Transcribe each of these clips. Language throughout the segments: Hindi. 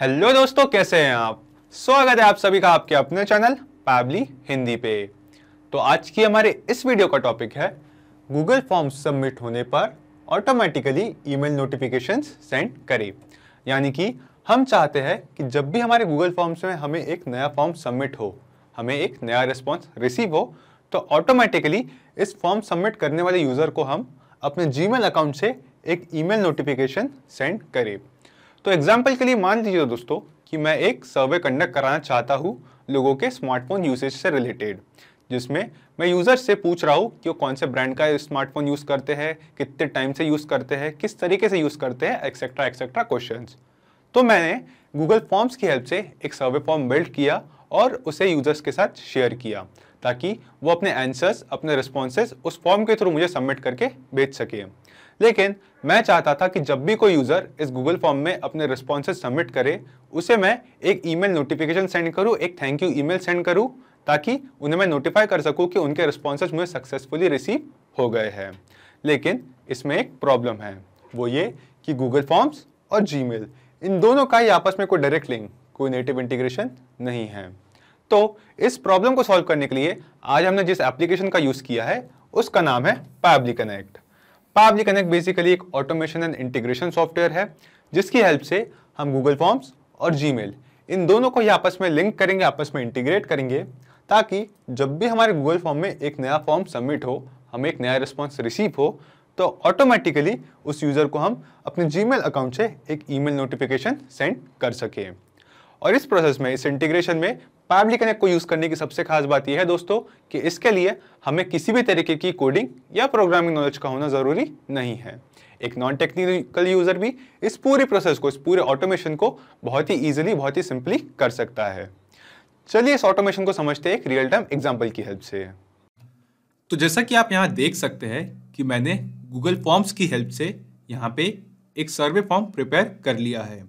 हेलो दोस्तों कैसे हैं आप स्वागत है आप सभी का आपके अपने चैनल पैबली हिंदी पे तो आज की हमारे इस वीडियो का टॉपिक है गूगल फॉर्म सबमिट होने पर ऑटोमेटिकली ईमेल नोटिफिकेशंस सेंड करें यानी कि हम चाहते हैं कि जब भी हमारे गूगल फॉर्म्स में हमें एक नया फॉर्म सबमिट हो हमें एक नया रिस्पॉन्स रिसीव हो तो ऑटोमेटिकली इस फॉर्म सबमिट करने वाले यूज़र को हम अपने जीमेल अकाउंट से एक ईमेल नोटिफिकेशन सेंड करें तो एग्जाम्पल के लिए मान लीजिए दोस्तों कि मैं एक सर्वे कंडक्ट कराना चाहता हूँ लोगों के स्मार्टफोन यूसेज से रिलेटेड जिसमें मैं यूज़र से पूछ रहा हूँ कि वो कौन से ब्रांड का स्मार्टफोन यूज़ करते हैं कितने टाइम से यूज़ करते हैं किस तरीके से यूज़ करते हैं एक्सेट्रा एक्सेट्रा क्वेश्चन तो मैंने गूगल फॉर्म्स की हेल्प से एक सर्वे फॉर्म बिल्ड किया और उसे यूज़र्स के साथ शेयर किया ताकि वो अपने आंसर्स अपने रिस्पॉन्सेज उस फॉर्म के थ्रू मुझे सबमिट करके भेज सके लेकिन मैं चाहता था कि जब भी कोई यूज़र इस गूगल फॉर्म में अपने रिस्पॉन्सेज सबमिट करे उसे मैं एक ईमेल नोटिफिकेशन सेंड करूँ एक थैंक यू ईमेल सेंड करूँ ताकि उन्हें मैं नोटिफाई कर सकूँ कि उनके रिस्पॉन्सेज मुझे सक्सेसफुली रिसीव हो गए हैं लेकिन इसमें एक प्रॉब्लम है वो ये कि गूगल फॉर्म्स और जी इन दोनों का ही आपस में कोई डायरेक्ट लिंक कोई नेटिव इंटीग्रेशन नहीं है तो इस प्रॉब्लम को सॉल्व करने के लिए आज हमने जिस एप्लीकेशन का यूज़ किया है उसका नाम है Pabbly Connect Pabbly Connect basically एक ऑटोमेशन एंड इंटीग्रेशन सॉफ्टवेयर है जिसकी हेल्प से हम गूगल फॉर्म्स और जी इन दोनों को ही आपस में लिंक करेंगे आपस में इंटीग्रेट करेंगे ताकि जब भी हमारे गूगल फॉर्म में एक नया फॉर्म सबमिट हो हमें एक नया रिस्पॉन्स रिसीव हो तो ऑटोमेटिकली उस यूज़र को हम अपने जी अकाउंट से एक ईमेल नोटिफिकेशन सेंड कर सकें और इस प्रोसेस में इस इंटीग्रेशन में पैबली कनेक्ट को यूज़ करने की सबसे खास बात यह है दोस्तों कि इसके लिए हमें किसी भी तरीके की कोडिंग या प्रोग्रामिंग नॉलेज का होना ज़रूरी नहीं है एक नॉन टेक्निकल यूज़र भी इस पूरे प्रोसेस को इस पूरे ऑटोमेशन को बहुत ही ईजिली बहुत ही सिंपली कर सकता है चलिए इस ऑटोमेशन को समझते हैं एक रियल टाइम एग्जाम्पल की हेल्प से तो जैसा कि आप यहाँ देख सकते हैं कि मैंने गूगल फॉर्म्स की हेल्प से यहाँ पे एक सर्वे फॉर्म प्रिपेयर कर लिया है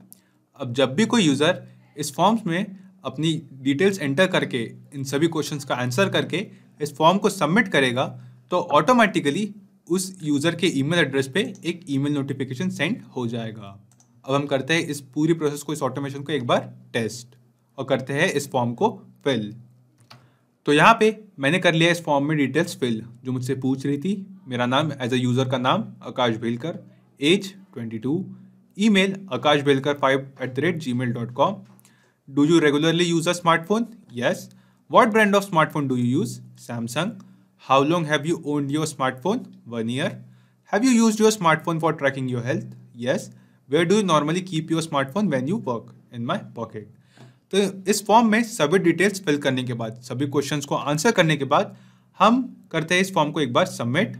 अब जब भी कोई यूज़र इस फॉर्म्स में अपनी डिटेल्स एंटर करके इन सभी क्वेश्चंस का आंसर करके इस फॉर्म को सबमिट करेगा तो ऑटोमेटिकली उस यूज़र के ईमेल एड्रेस पे एक ईमेल नोटिफिकेशन सेंड हो जाएगा अब हम करते हैं इस पूरी प्रोसेस को इस ऑटोमेशन को एक बार टेस्ट और करते हैं इस फॉर्म को फिल तो यहाँ पे मैंने कर लिया इस फॉर्म में डिटेल्स फिल जो मुझसे पूछ रही थी मेरा नाम एज अ यूज़र का नाम Akash Bhelkar age twenty two email Akash Bhelkar five at the rate Gmail dot com Do you regularly use a smartphone? Yes. What brand of smartphone do you use? Samsung. How long have you owned your smartphone? One year. Have you used your smartphone for tracking your health? Yes. Where do you normally keep your smartphone when you work? In my pocket. तो इस फॉर्म में सभी डिटेल्स फिल करने के बाद सभी क्वेश्चंस को आंसर करने के बाद हम करते हैं इस फॉर्म को एक बार सबमिट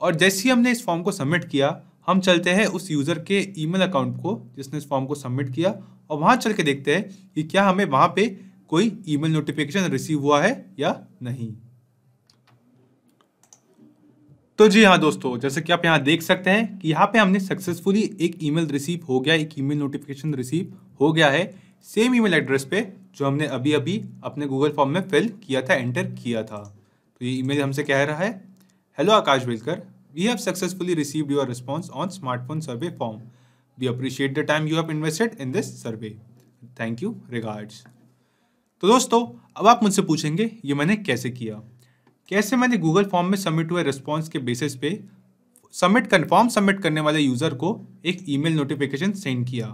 और जैसे ही हमने इस फॉर्म को सबमिट किया हम चलते हैं उस यूज़र के ईमेल अकाउंट को जिसने इस फॉर्म को सबमिट किया और वहाँ चल के देखते हैं कि क्या हमें वहाँ पे कोई ईमेल नोटिफिकेशन रिसीव हुआ है या नहीं तो जी हाँ दोस्तों जैसे कि आप यहाँ देख सकते हैं कि यहाँ पे हमने सक्सेसफुली एक ईमेल रिसीव हो गया एक ईमेल नोटिफिकेशन रिसीव हो गया है सेम ईमेल एड्रेस पे जो हमने अभी अभी अपने गूगल फॉर्म में फिल किया था एंटर किया था तो ये ईमेल हमसे कह रहा है hello Akash Velkar we have successfully received your response on smartphone survey form We appreciate the time you have invested in this survey. Thank you. Regards. तो दोस्तों अब आप मुझसे पूछेंगे ये मैंने कैसे किया कैसे मैंने गूगल फॉर्म में सबमिट हुए रिस्पॉन्स के बेसिस पे सबमिट कन्फर्म सबमिट करने वाले यूज़र को एक ईमेल नोटिफिकेशन सेंड किया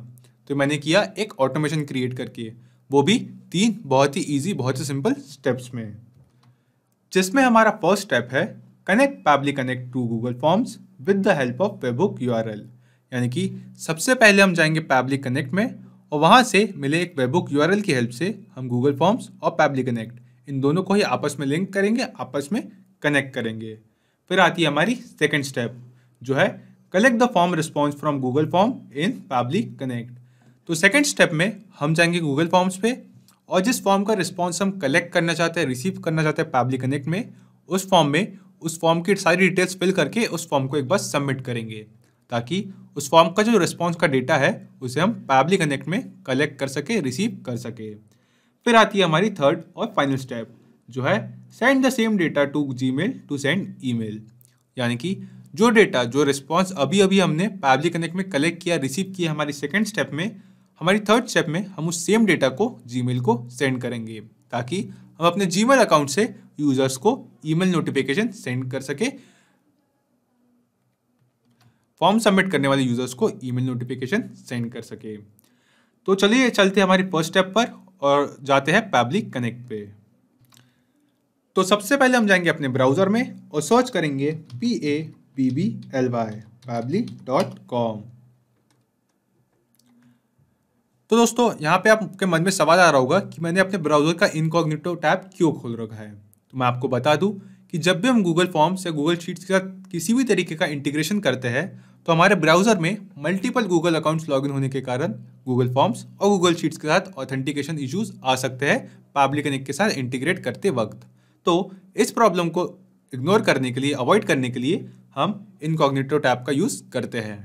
तो मैंने किया एक ऑटोमेशन क्रिएट करके वो भी तीन बहुत ही ईजी बहुत ही सिंपल स्टेप्स में जिसमें हमारा फर्स्ट स्टेप है connect Pabbly connect to Google forms with the help of webhook U R L यानी कि सबसे पहले हम जाएंगे पैबली कनेक्ट में और वहाँ से मिले एक वेबुक यू की हेल्प से हम गूगल फॉर्म्स और पैबली कनेक्ट इन दोनों को ही आपस में लिंक करेंगे आपस में कनेक्ट करेंगे फिर आती है हमारी सेकेंड स्टेप जो है collect the form response from Google form in Pabbly connect तो सेकेंड स्टेप में हम जाएंगे गूगल फॉर्म्स पे और जिस फॉर्म का रिस्पॉन्स हम कलेक्ट करना चाहते हैं रिसीव करना चाहते हैं पैबली कनेक्ट में उस फॉर्म में उस फॉर्म की सारी डिटेल्स फिल करके उस फॉर्म को एक बार सबमिट करेंगे ताकि उस फॉर्म का जो रिस्पॉन्स का डेटा है उसे हम पैबली कनेक्ट में कलेक्ट कर सके रिसीव कर सके फिर आती है हमारी थर्ड और फाइनल स्टेप जो है send the same data to Gmail to send email यानी कि जो डेटा जो रिस्पॉन्स अभी अभी हमने पैबली कनेक्ट में कलेक्ट किया रिसीव किया हमारी सेकेंड स्टेप में हमारी थर्ड स्टेप में हम उस सेम डेटा को जी को सेंड करेंगे ताकि हम अपने जी अकाउंट से यूज़र्स को ईमेल नोटिफिकेशन सेंड कर सके फॉर्म सबमिट करने वाले यूज़र्स को ईमेल नोटिफिकेशन सेंड कर सके तो चलिए चलते हमारी फर्स्ट स्टेप पर और जाते हैं पब्लिक कनेक्ट पे तो सबसे पहले हम जाएंगे अपने ब्राउज़र में और सर्च करेंगे P A P B L Y Pabbly dot com तो दोस्तों यहाँ पे आपके मन में सवाल आ रहा होगा कि मैंने अपने ब्राउज़र का इनकॉग्निटो टैब क्यों खोल रखा है तो मैं आपको बता दूं कि जब भी हम गूगल फॉर्म्स या गूगल शीट्स के साथ किसी भी तरीके का इंटीग्रेशन करते हैं तो हमारे ब्राउजर में मल्टीपल गूगल अकाउंट्स लॉगिन होने के कारण गूगल फॉर्म्स और गूगल शीट्स के साथ ऑथेंटिकेशन इश्यूज आ सकते हैं पब्लिक कनेक्ट के साथ इंटीग्रेट करते वक्त तो इस प्रॉब्लम को इग्नोर करने के लिए अवॉइड करने के लिए हम इनकॉग्निटो टैप का यूज़ करते हैं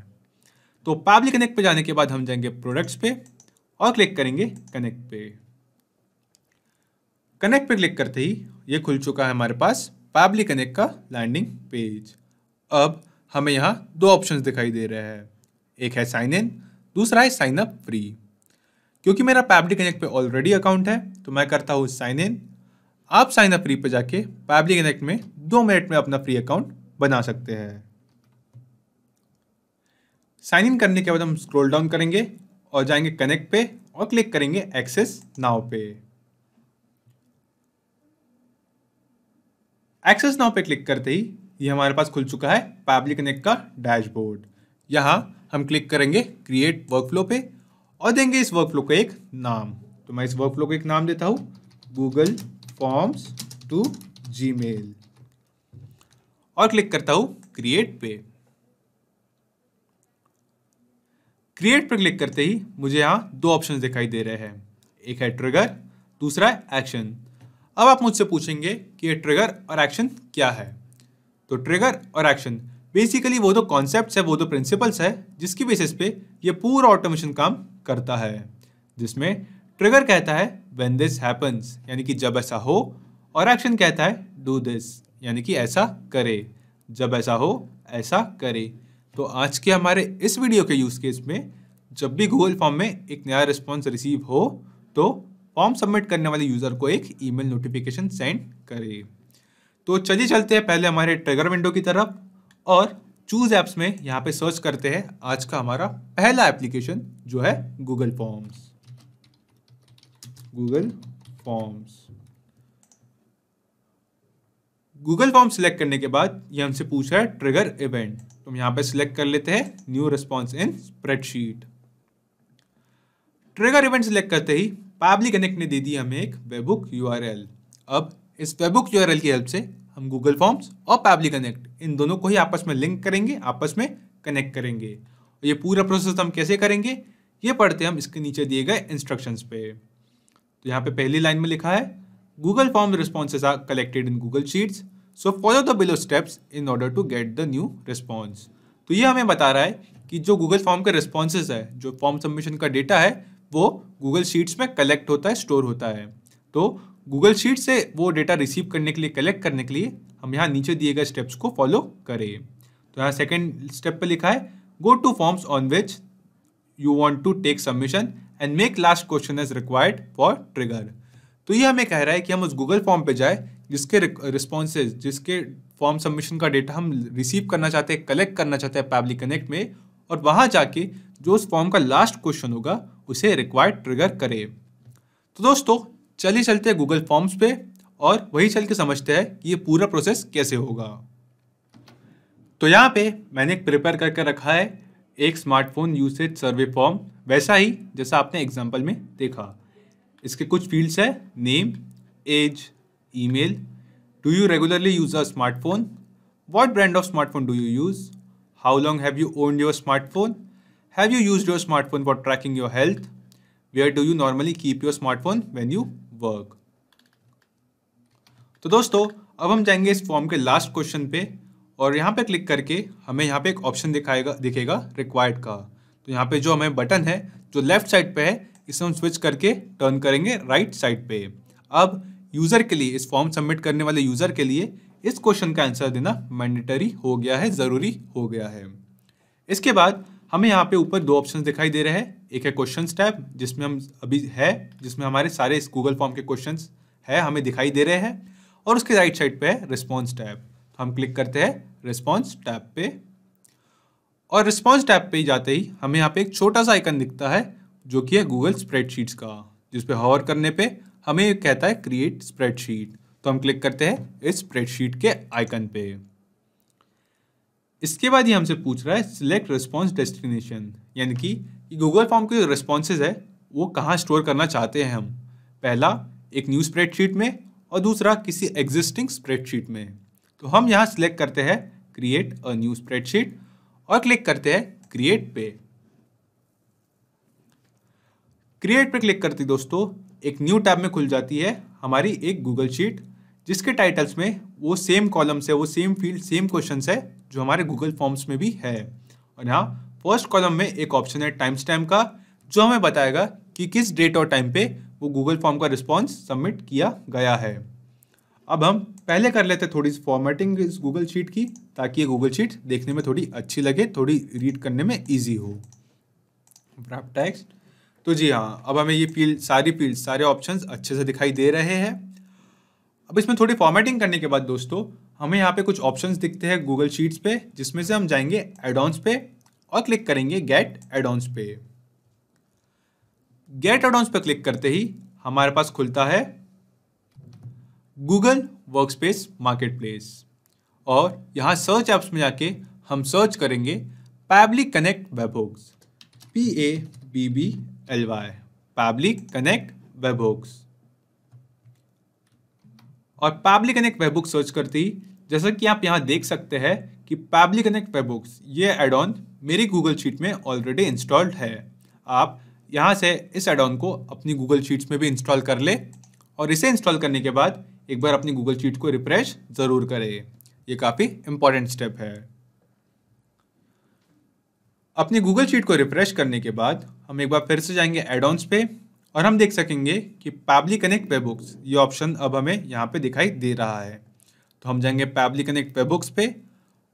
तो पब्लिक कनेक्ट पे जाने के बाद हम जाएंगे प्रोडक्ट्स पे और क्लिक करेंगे कनेक्ट पे कनेक्ट पे क्लिक करते ही ये खुल चुका है हमारे पास पब्लिक कनेक्ट का लैंडिंग पेज अब हमें यहाँ दो ऑप्शन दिखाई दे रहे हैं एक है साइन इन दूसरा है साइन अप फ्री क्योंकि मेरा पैबली कनेक्ट पे ऑलरेडी अकाउंट है तो मैं करता हूँ साइन इन आप साइन अप फ्री पे जाके पैबली कनेक्ट में दो मिनट में अपना फ्री अकाउंट बना सकते हैं साइन इन करने के बाद हम स्क्रॉल डाउन करेंगे और जाएंगे कनेक्ट पे और क्लिक करेंगे एक्सेस नाव पे एक्सेस नाव पे क्लिक करते ही ये हमारे पास खुल चुका है पैबली कनेक्ट का डैशबोर्ड यहाँ हम क्लिक करेंगे क्रिएट वर्कफ्लो पे और देंगे इस वर्कफ्लो को एक नाम तो मैं इस वर्कफ्लो को एक नाम देता हूँ गूगल फॉर्म्स टू जी और क्लिक करता हूँ क्रिएट पे क्रिएट पर क्लिक करते ही मुझे यहाँ दो ऑप्शन दिखाई दे रहे हैं एक है ट्रिगर दूसरा है एक्शन अब आप मुझसे पूछेंगे कि ये ट्रिगर और एक्शन क्या है तो ट्रिगर और एक्शन बेसिकली वो तो कॉन्सेप्ट है वो तो प्रिंसिपल्स है जिसकी बेसिस पे ये पूरा ऑटोमेशन काम करता है जिसमें ट्रिगर कहता है वेन दिस हैपन्स यानी कि जब ऐसा हो और एक्शन कहता है डू दिस यानी कि ऐसा करे जब ऐसा हो ऐसा करे तो आज के हमारे इस वीडियो के यूज़ केस में जब भी गूगल फॉर्म में एक नया रिस्पॉन्स रिसीव हो तो फॉर्म सबमिट करने वाले यूज़र को एक ईमेल नोटिफिकेशन सेंड करें तो चलिए चलते हैं पहले हमारे ट्रिगर विंडो की तरफ और चूज ऐप्स में यहाँ पे सर्च करते हैं आज का हमारा पहला एप्लीकेशन जो है Google forms Google forms Google form select करने के बाद ये हमसे पूछ रहा है ट्रिगर इवेंट तो हम यहाँ पे सिलेक्ट कर लेते हैं new response in spreadsheet trigger event select करते ही पब्लिक कनेक्ट ने दे दी हमें एक वेबुक यू अब इस वेबुक यू की हेल्प से हम गूगल फॉर्म्स और पैबली कनेक्ट इन दोनों को ही आपस में लिंक करेंगे आपस में कनेक्ट करेंगे और ये पूरा प्रोसेस हम कैसे करेंगे ये पढ़ते हम इसके नीचे दिए गए इंस्ट्रक्शंस पे तो यहाँ पे पहली लाइन में लिखा है Google form responses are collected in Google sheets so follow the below steps in order to get the new response तो ये हमें बता रहा है कि जो गूगल फॉर्म का रिस्पॉन्सेज है जो फॉर्म सबमिशन का डेटा है वो गूगल शीट्स में कलेक्ट होता है स्टोर होता है तो गूगल शीट से वो डेटा रिसीव करने के लिए कलेक्ट करने के लिए हम यहाँ नीचे दिए गए स्टेप्स को फॉलो करें तो यहाँ सेकेंड स्टेप पर लिखा है go to forms on which you want to take submission and make last question is required for trigger तो ये हमें कह रहा है कि हम उस गूगल फॉर्म पे जाए जिसके रिस्पॉन्सेज जिसके फॉर्म सबमिशन का डेटा हम रिसीव करना चाहते हैं कलेक्ट करना चाहते हैं पब्लिक कनेक्ट में और वहाँ जाके जो उस फॉर्म का लास्ट क्वेश्चन होगा उसे रिक्वायर्ड ट्रिगर करे तो दोस्तों चलिए चलते हैं गूगल फॉर्म्स पे और वही चल के समझते हैं कि ये पूरा प्रोसेस कैसे होगा तो यहाँ पे मैंने एक प्रिपेयर करके रखा है एक स्मार्टफोन यूसेज सर्वे फॉर्म वैसा ही जैसा आपने एग्जाम्पल में देखा इसके कुछ फील्ड्स है name age email do you regularly use a smartphone what brand of smartphone do you use how long have you owned your smartphone have you use your smartphone for tracking your health where do you normally keep your smartphone when you work तो दोस्तों अब हम जाएंगे इस फॉर्म के लास्ट क्वेश्चन पे और यहाँ पे क्लिक करके हमें यहाँ पे एक ऑप्शन दिखाएगा दिखेगा रिक्वायर्ड का तो यहाँ पे जो हमें बटन है जो लेफ्ट साइड पे है इसे हम स्विच करके टर्न करेंगे राइट साइड पे अब यूज़र के लिए इस फॉर्म सबमिट करने वाले यूज़र के लिए इस क्वेश्चन का आंसर देना मैंडेटरी हो गया है ज़रूरी हो गया है इसके बाद हमें यहाँ पे ऊपर दो ऑप्शंस दिखाई दे रहे हैं एक है क्वेश्चंस टैब जिसमें हम अभी है जिसमें हमारे सारे इस गूगल फॉर्म के क्वेश्चंस है हमें दिखाई दे रहे हैं और उसके राइट साइड पे है रिस्पॉन्स टैब तो हम क्लिक करते हैं रिस्पॉन्स टैब पे और रिस्पॉन्स टैब पे जाते ही हमें यहाँ पे एक छोटा सा आइकन दिखता है जो कि है गूगल स्प्रेडशीट्स का जिस पे हॉवर करने पे हमें कहता है क्रिएट स्प्रेडशीट तो हम क्लिक करते हैं इस स्प्रेडशीट के आइकन पे इसके बाद ये हमसे पूछ रहा है सिलेक्ट रिस्पॉन्स डेस्टिनेशन यानी कि गूगल फॉर्म के जो रिस्पॉन्सेज है वो कहाँ स्टोर करना चाहते हैं हम पहला एक न्यू स्प्रेडशीट में और दूसरा किसी एग्जिस्टिंग स्प्रेडशीट में तो हम यहाँ सिलेक्ट करते हैं क्रिएट अ न्यू स्प्रेडशीट और क्लिक करते हैं क्रिएट पे क्रिएट पे क्लिक करते दोस्तों एक न्यू टैब में खुल जाती है हमारी एक गूगल शीट जिसके टाइटल्स में वो सेम कॉलम्स है वो सेम फील्ड सेम क्वेश्चन है जो हमारे गूगल फॉर्म्स में भी है और यहाँ फर्स्ट कॉलम में एक ऑप्शन है टाइम स्टैम्प का जो हमें बताएगा कि किस डेट और टाइम पे वो गूगल फॉर्म का रिस्पॉन्स सबमिट किया गया है अब हम पहले कर लेते हैं थोड़ी सी फॉर्मेटिंग इस गूगल शीट की ताकि ये गूगल शीट देखने में थोड़ी अच्छी लगे थोड़ी रीड करने में ईजी हो टेक्स्ट तो जी हाँ अब हमें ये फील्ड सारी फील्ड सारे ऑप्शंस अच्छे से दिखाई दे रहे हैं अब इसमें थोड़ी फॉर्मेटिंग करने के बाद दोस्तों हमें यहाँ पे कुछ ऑप्शंस दिखते हैं गूगल शीट्स पे जिसमें से हम जाएंगे एडॉन्स पे और क्लिक करेंगे गेट एडॉन्स पे गेट एडॉन्स पे क्लिक करते ही हमारे पास खुलता है Google workspace marketplace और यहाँ सर्च ऐप्स में जाके हम सर्च करेंगे Pabbly connect webhooks P A B B L Y Pabbly connect webhooks और Pabbly connect webhook search करते ही जैसा कि आप यहाँ देख सकते हैं कि पैबली कनेक्ट वेब बुक्स ये एड ऑन मेरी गूगल शीट में ऑलरेडी इंस्टॉल्ड है आप यहाँ से इस एड ऑन को अपनी गूगल शीट्स में भी इंस्टॉल कर ले और इसे इंस्टॉल करने के बाद एक बार अपनी गूगल शीट को रिफ्रेश ज़रूर करें ये काफ़ी इंपॉर्टेंट स्टेप है अपनी गूगल शीट को रिफ्रेश करने के बाद हम एक बार फिर से जाएंगे एडॉन्स पे और हम देख सकेंगे कि पैबली कनेक्ट पे बुक्स ये ऑप्शन अब हमें यहाँ पे दिखाई दे रहा है तो हम जाएंगे पैबली कनेक्ट पे बुक्स पे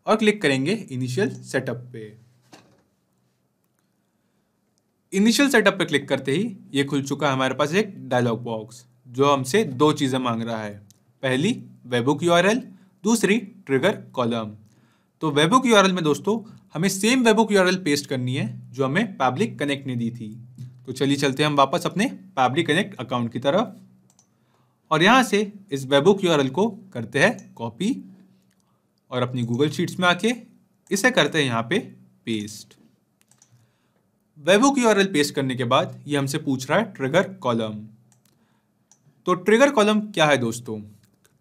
और क्लिक करेंगे इनिशियल सेटअप पे इनिशियल सेटअप पे क्लिक करते ही ये खुल चुका है हमारे पास एक डायलॉग बॉक्स जो हमसे दो चीज़ें मांग रहा है पहली वेबुक यू दूसरी ट्रिगर कॉलम तो वेबुक यू में दोस्तों हमें सेम वेबुक यू पेस्ट करनी है जो हमें पब्लिक कनेक्ट ने दी थी तो चलिए चलते हैं हम वापस अपने पैबली कनेक्ट अकाउंट की तरफ और यहाँ से इस वेबुक यू को करते हैं कॉपी और अपनी गूगल शीट्स में आके इसे करते हैं यहाँ पे पेस्ट वेबुक यू पेस्ट करने के बाद ये हमसे पूछ रहा है ट्रिगर कॉलम तो ट्रिगर कॉलम क्या है दोस्तों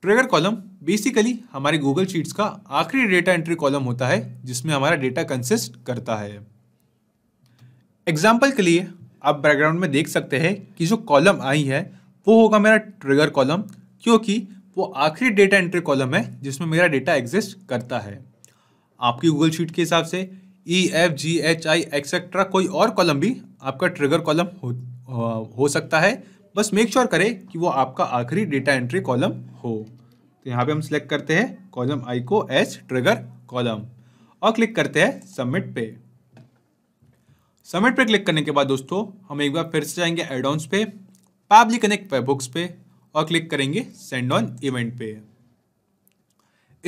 ट्रिगर कॉलम बेसिकली हमारे गूगल शीट्स का आखिरी डेटा एंट्री कॉलम होता है जिसमें हमारा डेटा कंसिस्ट करता है एग्जाम्पल के लिए आप बैकग्राउंड में देख सकते हैं कि जो कॉलम आई है वो होगा मेरा ट्रिगर कॉलम क्योंकि वो आखिरी डेटा एंट्री कॉलम है जिसमें मेरा डेटा एग्जिस्ट करता है आपकी गूगल शीट के हिसाब से E F G H I etcetera कोई और कॉलम भी आपका ट्रिगर कॉलम हो हो सकता है बस मेक श्योर करें कि वो आपका आखिरी डेटा एंट्री कॉलम हो तो यहाँ पे हम सिलेक्ट करते हैं कॉलम आई को एच ट्रिगर कॉलम और क्लिक करते हैं सबमिट पे सबमिट पर क्लिक करने के बाद दोस्तों हम एक बार फिर से जाएंगे एडोन्स पे पैबली कनेक्ट वेबबुक्स पे और क्लिक करेंगे सेंड ऑन इवेंट पे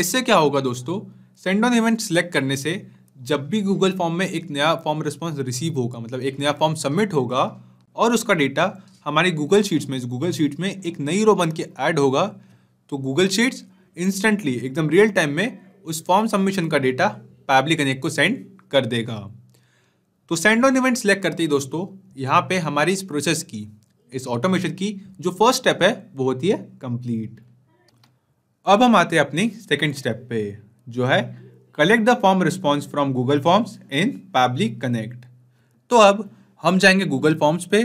इससे क्या होगा दोस्तों सेंड ऑन इवेंट सेलेक्ट करने से जब भी गूगल फॉर्म में एक नया फॉर्म रिस्पॉन्स रिसीव होगा मतलब एक नया फॉर्म सबमिट होगा और उसका डेटा हमारी गूगल शीट्स में गूगल शीट्स में एक नई रो बन के ऐड होगा तो गूगल शीट्स इंस्टेंटली एकदम रियल टाइम में उस फॉर्म सबमिशन का डेटा पैबली कनेक्ट को सेंड कर देगा तो सेंड ऑन इवेंट सेलेक्ट करते ही दोस्तों यहाँ पे हमारी इस प्रोसेस की इस ऑटोमेशन की जो फर्स्ट स्टेप है वो होती है कंप्लीट अब हम आते हैं अपनी सेकेंड स्टेप पे जो है collect the form response from Google forms in Pabbly connect तो अब हम जाएंगे गूगल फॉर्म्स पे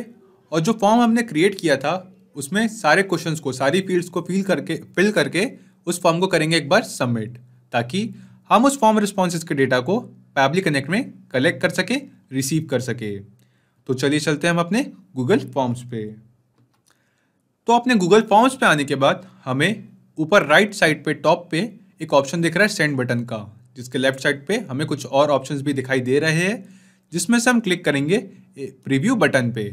और जो फॉर्म हमने क्रिएट किया था उसमें सारे क्वेश्चन को सारी फील्ड्स को फिल करके फिल करके उस फॉर्म को करेंगे एक बार सबमिट ताकि हम उस फॉर्म रिस्पॉन्स के डेटा को पब्लिक कनेक्ट में कलेक्ट कर सकें रिसीव कर सके तो चलिए चलते हैं हम अपने गूगल फॉर्म्स पे तो अपने गूगल फॉर्म्स पे आने के बाद हमें ऊपर राइट साइड पे टॉप पे एक ऑप्शन दिख रहा है सेंड बटन का जिसके लेफ्ट साइड पे हमें कुछ और ऑप्शंस भी दिखाई दे रहे हैं जिसमें से हम क्लिक करेंगे प्रीव्यू बटन पे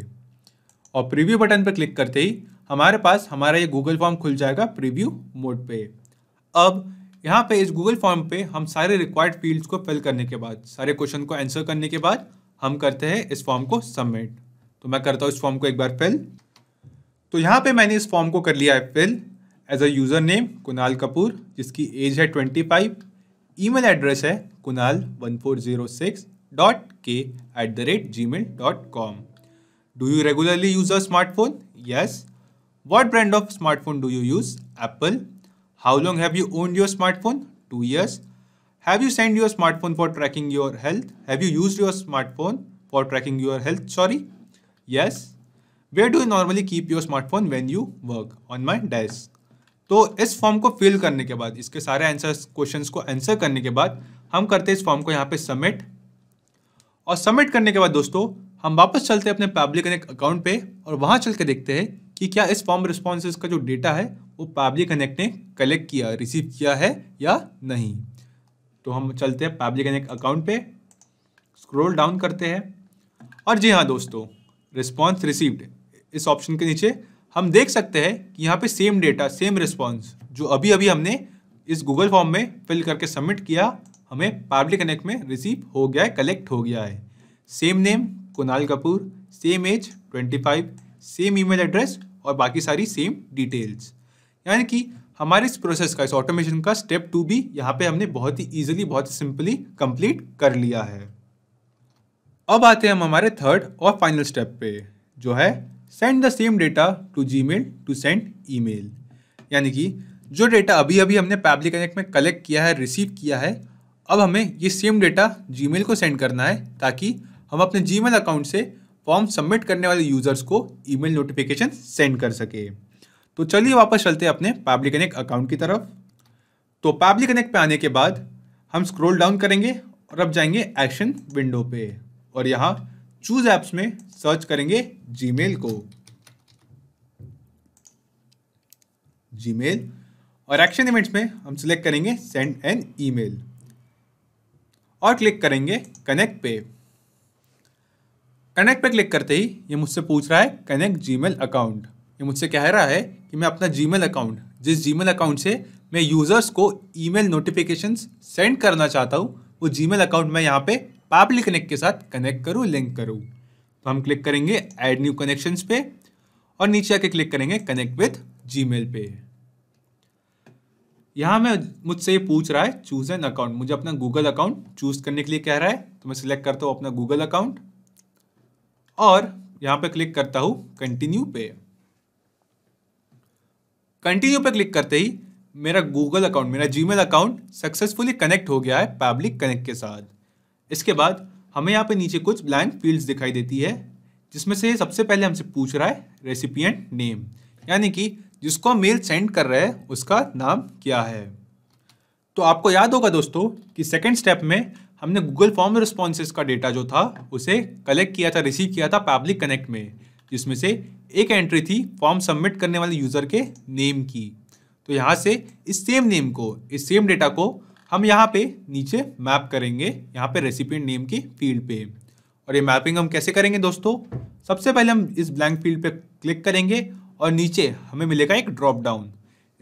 और प्रीव्यू बटन पर क्लिक करते ही हमारे पास हमारा ये गूगल फॉर्म खुल जाएगा प्रीव्यू मोड पे अब यहाँ पे इस गूगल फॉर्म पे हम सारे रिक्वायर्ड फील्ड्स को फिल करने के बाद सारे क्वेश्चन को आंसर करने के बाद हम करते हैं इस फॉर्म को सबमिट तो मैं करता हूँ इस फॉर्म को एक बार फिल तो यहाँ पे मैंने इस फॉर्म को कर लिया है fill as a user name Kunal Kapoor जिसकी एज है ट्वेंटी फाइव मेल एड्रेस है Kunal one four zero six dot K at the rate Gmail dot com do you regularly use a smartphone yes what brand of smartphone do you use Apple how long have you owned your smartphone two years Have you sent your smartphone for tracking your health? Have you used your smartphone for tracking your health? Sorry. Yes. Where do you normally keep your smartphone when you work? On my desk. तो इस फॉर्म को फिल करने के बाद इसके सारे आंसर्स क्वेश्चंस को आंसर करने के बाद हम करते हैं इस फॉर्म को यहाँ पे सबमिट और सबमिट करने के बाद दोस्तों हम वापस चलते हैं अपने पब्लिक कनेक्ट अकाउंट पे और वहाँ चल के देखते हैं कि क्या इस फॉर्म रिस्पॉन्सेज का जो डेटा है वो पब्लिक कनेक्ट ने कलेक्ट किया रिसीव किया है या नहीं तो हम चलते हैं पब्लिक कनेक्ट अकाउंट पे स्क्रॉल डाउन करते हैं और जी हाँ दोस्तों रिस्पॉन्स रिसीव्ड इस ऑप्शन के नीचे हम देख सकते हैं कि यहाँ पे सेम डेटा सेम रिस्पॉन्स जो अभी अभी हमने इस गूगल फॉर्म में फिल करके सबमिट किया हमें पब्लिक कनेक्ट में रिसीव हो गया है कलेक्ट हो गया है same name Kunal Kapoor same age twenty five same email address और बाकी सारी सेम डिटेल्स यानी कि हमारे इस प्रोसेस का इस ऑटोमेशन का स्टेप टू भी यहाँ पे हमने बहुत ही ईजिली बहुत ही सिंपली कंप्लीट कर लिया है अब आते हैं हम हमारे थर्ड और फाइनल स्टेप पे जो है send the same data to Gmail to send email यानी कि जो डेटा अभी अभी हमने पैबली कनेक्ट में कलेक्ट किया है रिसीव किया है अब हमें ये सेम डेटा जी को सेंड करना है ताकि हम अपने जी अकाउंट से फॉर्म सबमिट करने वाले यूज़र्स को ईमेल नोटिफिकेशन सेंड कर सकें तो चलिए वापस चलते हैं अपने पैबली कनेक्ट अकाउंट की तरफ तो पब्लिक कनेक्ट पे आने के बाद हम स्क्रॉल डाउन करेंगे और अब जाएंगे एक्शन विंडो पे और यहाँ चूज ऐप्स में सर्च करेंगे जी को जीमेल और एक्शन इवेंट्स में हम सिलेक्ट करेंगे सेंड एन ईमेल और क्लिक करेंगे कनेक्ट पे कनेक्ट पे क्लिक करते ही ये मुझसे पूछ रहा है कनेक्ट जीमेल अकाउंट ये मुझसे कह रहा है कि मैं अपना जी अकाउंट जिस जी अकाउंट से मैं यूज़र्स को ई मेल सेंड करना चाहता हूँ वो जी अकाउंट मैं यहाँ पे पापली कनेक्ट के साथ कनेक्ट करूँ लिंक करूँ तो हम क्लिक करेंगे ऐड न्यू कनेक्शंस पे और नीचे आके क्लिक करेंगे कनेक्ट विथ मेल पे यहाँ मैं मुझसे ये पूछ रहा है चूज़ एन अकाउंट मुझे अपना गूगल अकाउंट चूज़ करने के लिए कह रहा है तो मैं सिलेक्ट करता हूँ अपना गूगल अकाउंट और यहाँ पे क्लिक करता हूँ कंटिन्यू पे कंटिन्यू पर क्लिक करते ही मेरा गूगल अकाउंट मेरा जी अकाउंट सक्सेसफुली कनेक्ट हो गया है पब्लिक कनेक्ट के साथ इसके बाद हमें यहाँ पे नीचे कुछ ब्लैंक फील्ड्स दिखाई देती है जिसमें से सबसे पहले हमसे पूछ रहा है रेसिपियंट नेम यानी कि जिसको हम मेल सेंड कर रहे हैं उसका नाम क्या है तो आपको याद होगा दोस्तों कि सेकेंड स्टेप में हमने गूगल फॉर्म रिस्पॉन्सेज का डेटा जो था उसे कलेक्ट किया था रिसीव किया था पब्लिक कनेक्ट में जिसमें से एक एंट्री थी फॉर्म सबमिट करने वाले यूज़र के नेम की तो यहाँ से इस सेम नेम को इस सेम डेटा को हम यहाँ पे नीचे मैप करेंगे यहाँ पे रेसिपिएंट नेम के फील्ड पे और ये मैपिंग हम कैसे करेंगे दोस्तों सबसे पहले हम इस ब्लैंक फील्ड पे क्लिक करेंगे और नीचे हमें मिलेगा एक ड्रॉप डाउन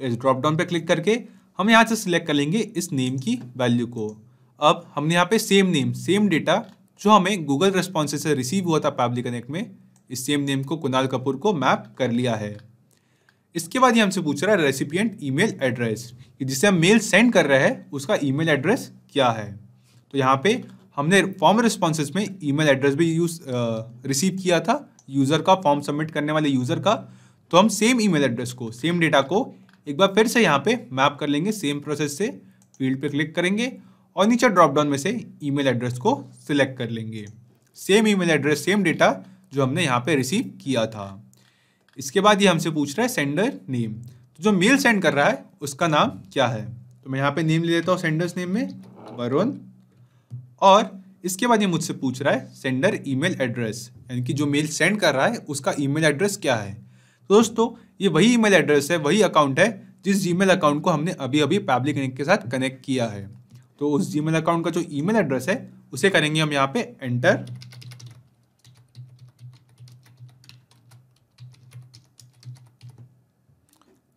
इस ड्रॉप डाउन पे क्लिक करके हम यहाँ से सिलेक्ट कर लेंगे इस नेम की वैल्यू को अब हमने यहाँ पे सेम नेम सेम डेटा जो हमें गूगल रिस्पॉन्स से रिसीव हुआ था पब्लिक कनेक्ट में इस सेम नेम को कुणाल कपूर को मैप कर लिया है इसके बाद ये हमसे पूछ रहा है रेसिपियंट ईमेल एड्रेस जिसे हम मेल सेंड कर रहे हैं उसका ईमेल एड्रेस क्या है तो यहाँ पे हमने फॉर्म रिस्पॉन्सेज में ईमेल एड्रेस भी यूज रिसीव किया था यूज़र का फॉर्म सबमिट करने वाले यूज़र का तो हम सेम ईमेल एड्रेस को सेम डेटा को एक बार फिर से यहाँ पे मैप कर लेंगे सेम प्रोसेस से फील्ड पे क्लिक करेंगे और नीचे ड्रॉप डाउन में से ईमेल एड्रेस को सिलेक्ट कर लेंगे same email address same data जो हमने यहाँ पे रिसीव किया था इसके बाद ये हमसे पूछ रहा है सेंडर नेम तो जो मेल सेंड कर रहा है उसका नाम क्या है तो मैं यहाँ पे नेम ले लेता हूँ सेंडर्स नेम में वरुण और इसके बाद ये मुझसे पूछ रहा है सेंडर ईमेल एड्रेस यानी कि जो मेल सेंड कर रहा है उसका ईमेल एड्रेस क्या है तो दोस्तों ये वही ईमेल एड्रेस है वही अकाउंट है जिस जीमेल अकाउंट को हमने अभी अभी पब्लिक के साथ कनेक्ट किया है तो उस जीमेल अकाउंट का जो ईमेल एड्रेस है उसे करेंगे हम यहाँ पे enter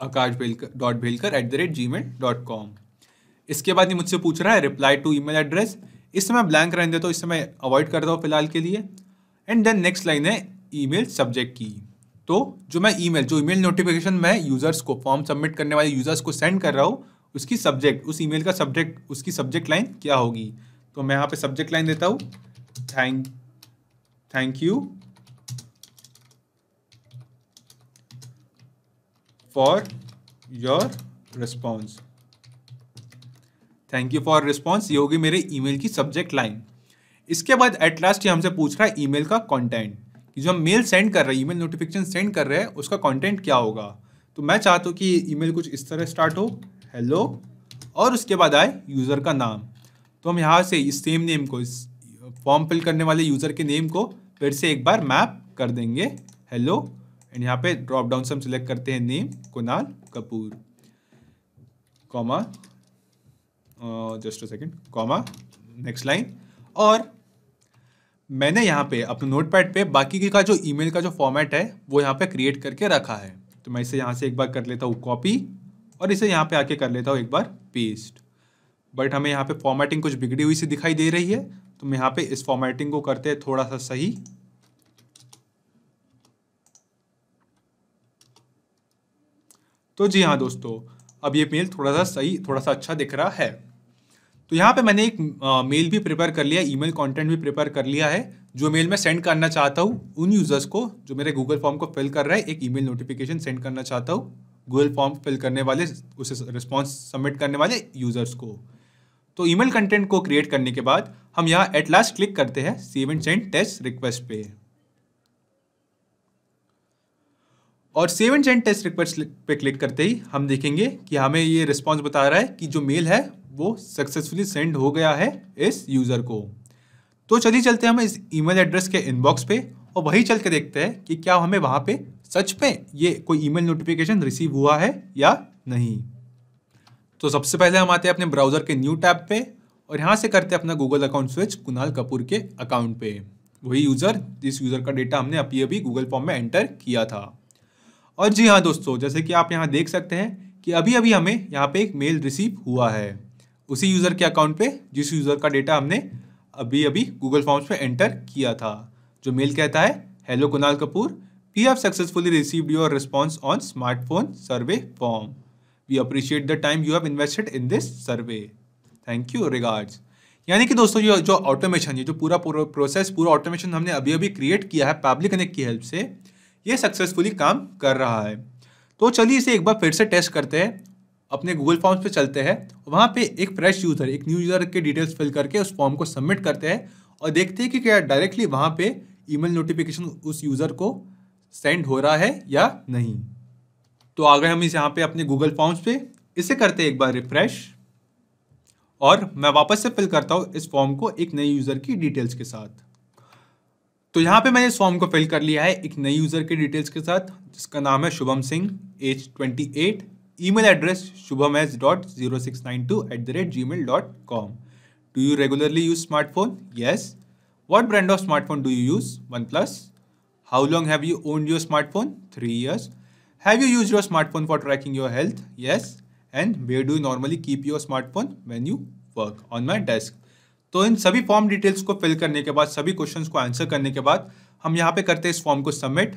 Akash Bhelkar dot Bhelkar at the rate Gmail dot com इसके बाद ये मुझसे पूछ रहा है रिप्लाई टू ईमेल एड्रेस इस समय ब्लैंक रहने देता तो हूँ इस समय अवॉइड करता हूँ फिलहाल के लिए एंड देन नेक्स्ट लाइन है ईमेल सब्जेक्ट की तो जो मैं ईमेल जो ईमेल नोटिफिकेशन मैं यूज़र्स को फॉर्म सबमिट करने वाले यूज़र्स को सेंड कर रहा हूँ उसकी सब्जेक्ट उस मेल का सब्जेक्ट उसकी सब्जेक्ट लाइन क्या होगी तो मैं यहाँ पे सब्जेक्ट लाइन देता हूँ thank thank you for your response thank you for response ये होगी मेरे ईमेल की सब्जेक्ट लाइन इसके बाद एट लास्ट ये हमसे पूछ रहा है ईमेल का कंटेंट कि जो हम मेल सेंड कर रहे हैं ईमेल नोटिफिकेशन सेंड कर रहे हैं उसका कंटेंट क्या होगा तो मैं चाहता हूँ कि ईमेल कुछ इस तरह स्टार्ट हो हेलो और उसके बाद आए यूज़र का नाम तो हम यहाँ से इस सेम नेम को इस फॉर्म फिल करने वाले यूज़र के नेम को फिर से एक बार मैप कर देंगे हेलो एंड यहाँ पे ड्रॉप डाउन से हम सिलेक्ट करते हैं name Kunal Kapoor comma just a second comma next line और मैंने यहाँ पे अपने नोट पैड पर बाकी का जो ईमेल का जो फॉर्मेट है वो यहाँ पे क्रिएट करके रखा है तो मैं इसे यहाँ से एक बार कर लेता हूँ कॉपी और इसे यहाँ पे आके कर लेता हूँ एक बार पेस्ट बट हमें यहाँ पे फॉर्मेटिंग कुछ बिगड़ी हुई सी दिखाई दे रही है तो मैं यहाँ पे इस फॉर्मेटिंग को करते हैं थोड़ा सा सही तो जी हाँ दोस्तों अब ये मेल थोड़ा सा सही थोड़ा सा अच्छा दिख रहा है तो यहाँ पे मैंने एक मेल भी प्रिपेयर कर लिया ईमेल कंटेंट भी प्रिपेयर कर लिया है जो मेल मैं सेंड करना चाहता हूँ उन यूज़र्स को जो मेरे गूगल फॉर्म को फिल कर रहा है एक ईमेल नोटिफिकेशन सेंड करना चाहता हूँ गूगल फॉर्म फिल करने वाले उसे रिस्पॉन्स सबमिट करने वाले यूज़र्स को तो ईमेल कंटेंट को क्रिएट करने के बाद हम यहाँ एट लास्ट क्लिक करते हैं save and send test request पे और save and send test request पे क्लिक करते ही हम देखेंगे कि हमें ये रिस्पॉन्स बता रहा है कि जो मेल है वो सक्सेसफुली सेंड हो गया है इस यूज़र को तो चलिए चलते हैं हम इस ईमेल एड्रेस के इनबॉक्स पे और वही चल के देखते हैं कि क्या हमें वहाँ पे सच में ये कोई ईमेल नोटिफिकेशन रिसीव हुआ है या नहीं तो सबसे पहले हम आते हैं अपने ब्राउज़र के न्यू टैब पे और यहाँ से करते हैं अपना Google account switch Kunal Kapoor के अकाउंट पे वही यूज़र जिस यूज़र का डेटा हमने अभी अभी गूगल फॉर्म में एंटर किया था और जी हाँ दोस्तों जैसे कि आप यहाँ देख सकते हैं कि अभी अभी हमें यहाँ पे एक मेल रिसीव हुआ है उसी यूज़र के अकाउंट पे जिस यूज़र का डेटा हमने अभी अभी गूगल फॉर्म्स पे एंटर किया था जो मेल कहता है hello Kunal Kapoor we have successfully receive your response on smartphone survey form we appreciate the time you have invested in this survey thank you regards यानी कि दोस्तों ये जो ऑटोमेशन ये जो पूरा प्रोसेस पूरा ऑटोमेशन हमने अभी अभी क्रिएट किया है पब्लिक कनेक्ट की हेल्प से ये सक्सेसफुली काम कर रहा है तो चलिए इसे एक बार फिर से टेस्ट करते हैं अपने गूगल फॉर्म्स पे चलते हैं वहाँ पे एक फ्रेश यूज़र एक न्यू यूज़र के डिटेल्स फिल करके उस फॉर्म को सबमिट करते हैं और देखते हैं कि क्या डायरेक्टली वहाँ पे ईमेल नोटिफिकेशन उस यूज़र को सेंड हो रहा है या नहीं तो आ गए हम इस यहाँ पे अपने गूगल फॉर्म्स पे इसे करते हैं एक बार रिफ्रेश और मैं वापस से फिल करता हूँ इस फॉर्म को एक नए यूज़र की डिटेल्स के साथ तो यहाँ पे मैंने इस फॉर्म को फिल कर लिया है एक नई यूज़र के डिटेल्स के साथ जिसका नाम है Shubham Singh age twenty eight email address Shubham H dot zero six nine two at the rate Gmail dot com do you regularly use smartphone yes what brand of smartphone do you use OnePlus how long have you owned your smartphone three years have you use your smartphone for tracking your health yes and where do normally keep your smartphone when you work on my desk तो इन सभी फॉर्म डिटेल्स को फिल करने के बाद सभी क्वेश्चन को आंसर करने के बाद हम यहाँ पे करते हैं इस फॉर्म को सबमिट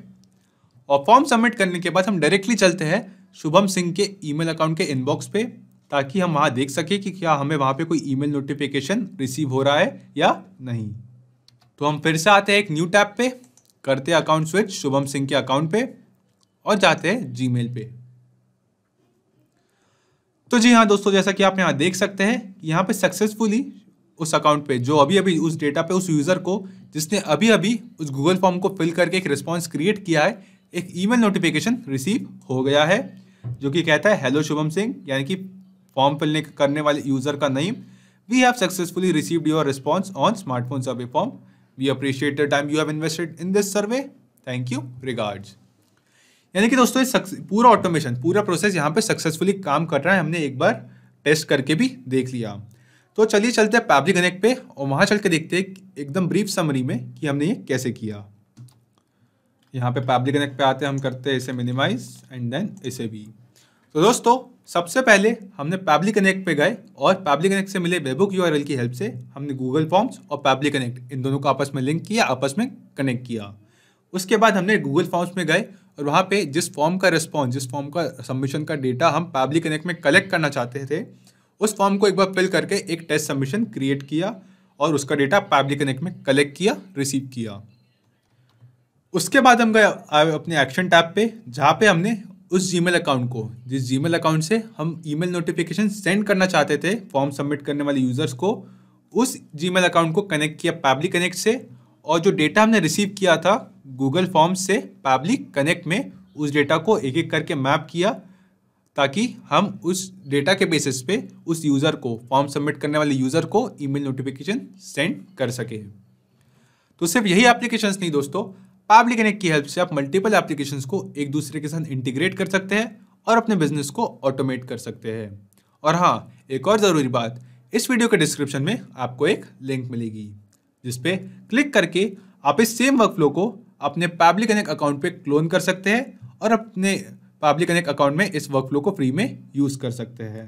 और फॉर्म सबमिट करने के बाद हम डायरेक्टली चलते हैं शुभम सिंह के ईमेल अकाउंट के इनबॉक्स पे ताकि हम वहाँ देख सकें कि क्या हमें वहाँ पे कोई ईमेल नोटिफिकेशन रिसीव हो रहा है या नहीं तो हम फिर से आते हैं एक न्यू टैब पे करते हैं अकाउंट स्विच शुभम सिंह के अकाउंट पे और जाते हैं जीमेल पे तो जी हाँ दोस्तों जैसा कि आप यहाँ देख सकते हैं यहाँ पे सक्सेसफुली उस अकाउंट पे जो अभी अभी उस डेटा पे उस यूज़र को जिसने अभी अभी उस गूगल फॉर्म को फिल करके एक रिस्पॉन्स क्रिएट किया है एक ईमेल नोटिफिकेशन रिसीव हो गया है जो कि कहता है हेलो शुभम सिंह यानी कि फॉर्म फिलने करने वाले यूज़र का नहीं we have successfully received your response on smartphone survey form we appreciate the time you have invested in this survey thank you regards यानी कि दोस्तों ये पूरा ऑटोमेशन पूरा प्रोसेस यहाँ पे सक्सेसफुली काम कर रहा है हमने एक बार टेस्ट करके भी देख लिया तो चलिए चलते हैं पैब्लिक कनेक्ट पे और वहाँ चल के देखते हैं एकदम ब्रीफ समरी में कि हमने ये कैसे किया यहाँ पे पैब्लिक कनेक्ट पे आते हैं हम करते हैं इसे मिनिमाइज एंड देन इसे भी तो दोस्तों सबसे पहले हमने पैब्लिक कनेक्ट पे गए और पैब्लिक कनेक्ट से मिले वेबुक यू की हेल्प से हमने गूगल फॉर्म्स और पैब्लिक कनेक्ट इन दोनों को आपस में लिंक किया आपस में कनेक्ट किया उसके बाद हमने गूगल फॉर्म्स में गए और वहाँ पे जिस फॉर्म का रिस्पॉन्स जिस फॉर्म का सबमिशन का डेटा हम पैब्लिक कनेक्ट में कलेक्ट करना चाहते थे उस फॉर्म को एक बार फिल करके एक टेस्ट सबमिशन क्रिएट किया और उसका डेटा पैबली कनेक्ट में कलेक्ट किया रिसीव किया उसके बाद हम गए अपने एक्शन टैब पे जहाँ पे हमने उस जी अकाउंट को जिस जी अकाउंट से हम ई नोटिफिकेशन सेंड करना चाहते थे फॉर्म सबमिट करने वाले यूज़र्स को उस जी अकाउंट को कनेक्ट किया पैबली कनेक्ट से और जो डेटा हमने रिसीव किया था गूगल फॉर्म से पैबली कनेक्ट में उस डेटा को एक एक करके मैप किया ताकि हम उस डेटा के बेसिस पे उस यूज़र को फॉर्म सबमिट करने वाले यूज़र को ईमेल नोटिफिकेशन सेंड कर सकें तो सिर्फ यही एप्लीकेशंस नहीं दोस्तों पब्लिक कनेक्ट की हेल्प से आप मल्टीपल एप्लीकेशंस को एक दूसरे के साथ इंटीग्रेट कर सकते हैं और अपने बिजनेस को ऑटोमेट कर सकते हैं और हाँ एक और ज़रूरी बात इस वीडियो के डिस्क्रिप्शन में आपको एक लिंक मिलेगी जिसपे क्लिक करके आप इस सेम वर्कफ्लो को अपने पब्लिक कनेक्ट अकाउंट पे क्लोन कर सकते हैं और अपने पब्लिक कनेक्ट अकाउंट में इस वर्क फ्लो को फ्री में यूज़ कर सकते हैं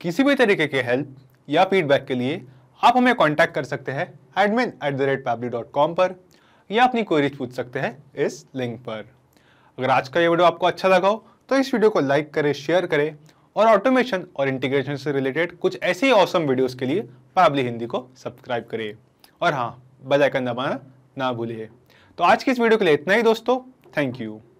किसी भी तरीके के हेल्प या फीडबैक के लिए आप हमें कॉन्टैक्ट कर सकते हैं admin at the rate dot com पर या अपनी क्वेरीज पूछ सकते हैं इस लिंक पर अगर आज का ये वीडियो आपको अच्छा लगा हो तो इस वीडियो को लाइक करें शेयर करें और ऑटोमेशन और इंटीग्रेशन से रिलेटेड कुछ ऐसे ही औसम वीडियोस के लिए पाबली हिंदी को सब्सक्राइब करें और हाँ बेल आइकन दबाना ना भूलिए तो आज की इस वीडियो के लिए इतना ही दोस्तों थैंक यू